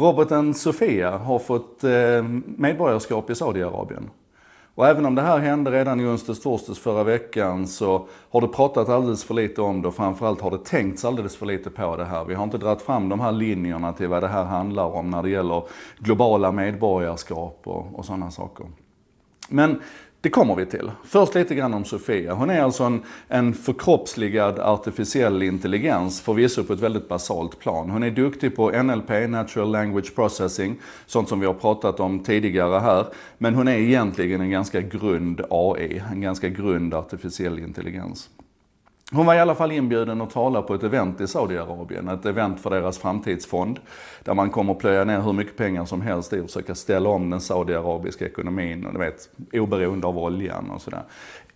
Roboten Sofia har fått eh, medborgarskap i Saudiarabien. Och även om det här hände redan i onsdags, torsdags förra veckan så har det pratat alldeles för lite om det och framförallt har det tänkts alldeles för lite på det här. Vi har inte dragit fram de här linjerna till vad det här handlar om när det gäller globala medborgarskap och, och sådana saker. Men det kommer vi till. Först lite grann om Sofia. Hon är alltså en, en förkroppsligad artificiell intelligens, förvisso på ett väldigt basalt plan. Hon är duktig på NLP, Natural Language Processing, sånt som vi har pratat om tidigare här. Men hon är egentligen en ganska grund AI, en ganska grund artificiell intelligens. Hon var i alla fall inbjuden att tala på ett event i Saudiarabien, ett event för deras framtidsfond, där man kommer att plöja ner hur mycket pengar som helst i att försöka ställa om den saudiarabiska ekonomin, och du vet, oberoende av oljan och sådär.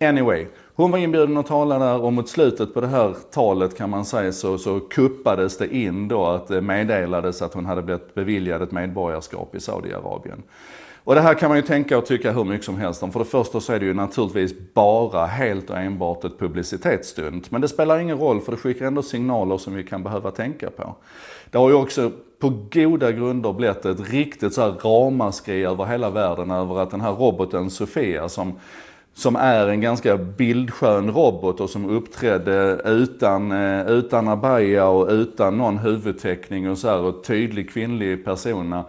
Anyway, hon var inbjuden att tala där och mot slutet på det här talet kan man säga så, så kuppades det in då att det eh, meddelades att hon hade blivit beviljad ett medborgarskap i Saudiarabien. Och det här kan man ju tänka och tycka hur mycket som helst om. För det första så är det ju naturligtvis bara helt och enbart ett publicitetsstunt. Men det spelar ingen roll för det skickar ändå signaler som vi kan behöva tänka på. Det har ju också på goda grunder blivit ett riktigt så ramaskri över hela världen över att den här roboten Sofia som som är en ganska bildskön robot och som uppträdde utan, eh, utan abaya och utan någon huvudteckning och så här, och tydlig kvinnlig persona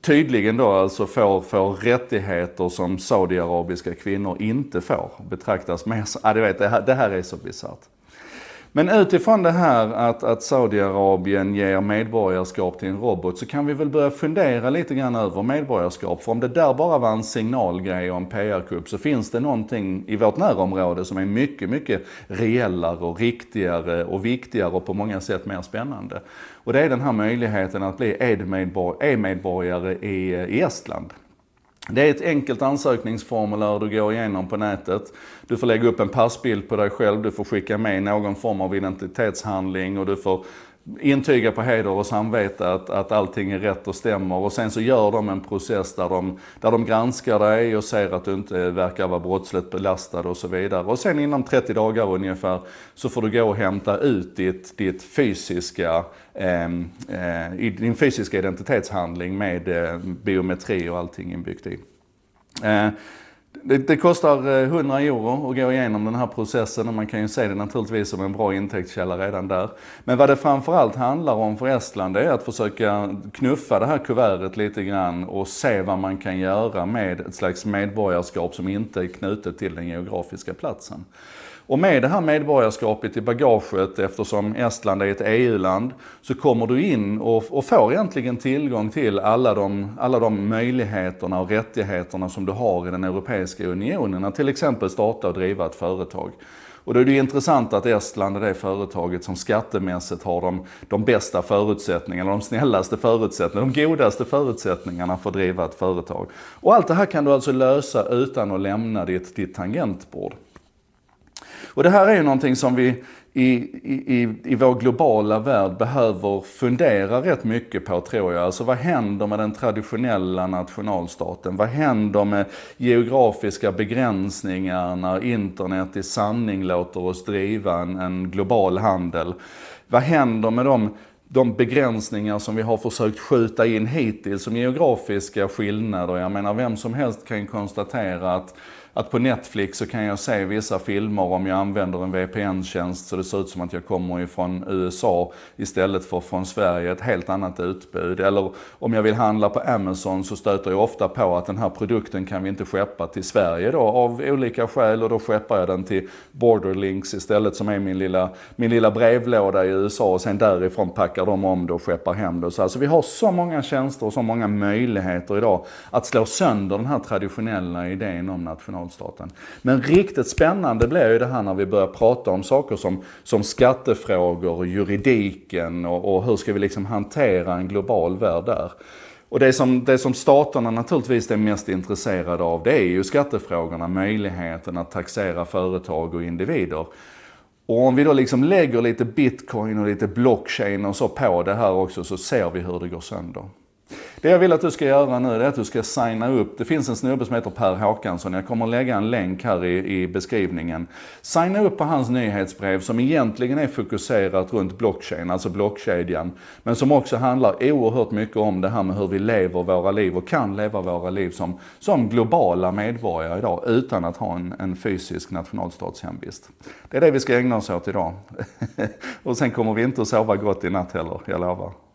tydligen då alltså får, får rättigheter som saudiarabiska kvinnor inte får. Betraktas mer som, ja du vet det här, det här är så bisarrt. Men utifrån det här att, att Saudiarabien ger medborgarskap till en robot så kan vi väl börja fundera lite grann över medborgarskap. För om det där bara var en signalgrej och en PR-kupp så finns det någonting i vårt närområde som är mycket, mycket reellare och riktigare och viktigare och på många sätt mer spännande. Och det är den här möjligheten att bli e e-medborgare i, eh, i Estland. Det är ett enkelt ansökningsformulär du går igenom på nätet. Du får lägga upp en passbild på dig själv, du får skicka med någon form av identitetshandling och du får intyga på heder och samvete att, att allting är rätt och stämmer. Och sen så gör de en process där de, där de granskar dig och ser att du inte verkar vara brottsligt belastad och så vidare. Och sen inom 30 dagar ungefär så får du gå och hämta ut ditt, ditt fysiska, ehm, eh, eh, din fysiska identitetshandling med eh, biometri och allting inbyggt i. Eh, det, det, kostar 100 eh, euro att gå igenom den här processen och man kan ju se det naturligtvis som en bra intäktskälla redan där. Men vad det framförallt handlar om för Estland det är att försöka knuffa det här kuvertet lite grann och se vad man kan göra med ett slags medborgarskap som inte är knutet till den geografiska platsen. Och med det här medborgarskapet i bagaget, eftersom Estland är ett EU-land, så kommer du in och, och får egentligen tillgång till alla de, alla de möjligheterna och rättigheterna som du har i den europeiska Europeiska Unionen att till exempel starta och driva ett företag. Och då är det ju intressant att Estland är det företaget som skattemässigt har de, de bästa förutsättningarna, de snällaste förutsättningarna, de godaste förutsättningarna för att driva ett företag. Och allt det här kan du alltså lösa utan att lämna ditt, ditt tangentbord. Och det här är ju någonting som vi i, i, i vår globala värld behöver fundera rätt mycket på tror jag. Alltså vad händer med den traditionella nationalstaten? Vad händer med geografiska begränsningar när internet i sanning låter oss driva en, en global handel? Vad händer med de de begränsningar som vi har försökt skjuta in hittills som geografiska skillnader. Jag menar vem som helst kan konstatera att att på Netflix så kan jag se vissa filmer om jag använder en VPN-tjänst så det ser ut som att jag kommer ifrån USA istället för från Sverige, ett helt annat utbud. Eller om jag vill handla på Amazon så stöter jag ofta på att den här produkten kan vi inte skeppa till Sverige då av olika skäl och då skeppar jag den till Borderlinks istället som är min lilla, min lilla brevlåda i USA och sen därifrån packar de om det och skeppar hem det. Så alltså vi har så många tjänster och så många möjligheter idag att slå sönder den här traditionella idén om national staten. Men riktigt spännande blir ju det här när vi börjar prata om saker som, som skattefrågor, juridiken och, och hur ska vi liksom hantera en global värld där. Och det som, det som staterna naturligtvis är mest intresserade av det är ju skattefrågorna, möjligheten att taxera företag och individer. Och om vi då liksom lägger lite bitcoin och lite blockchain och så på det här också så ser vi hur det går sönder. Det jag vill att du ska göra nu är att du ska signa upp. Det finns en snubbe som heter Per Håkansson. Jag kommer att lägga en länk här i, i beskrivningen. Signa upp på hans nyhetsbrev som egentligen är fokuserat runt blockchain, alltså blockkedjan. Men som också handlar oerhört mycket om det här med hur vi lever våra liv och kan leva våra liv som, som globala medborgare idag utan att ha en, en fysisk nationalstatshemvist. Det är det vi ska ägna oss åt idag. och sen kommer vi inte att sova gott i natt heller, jag lovar.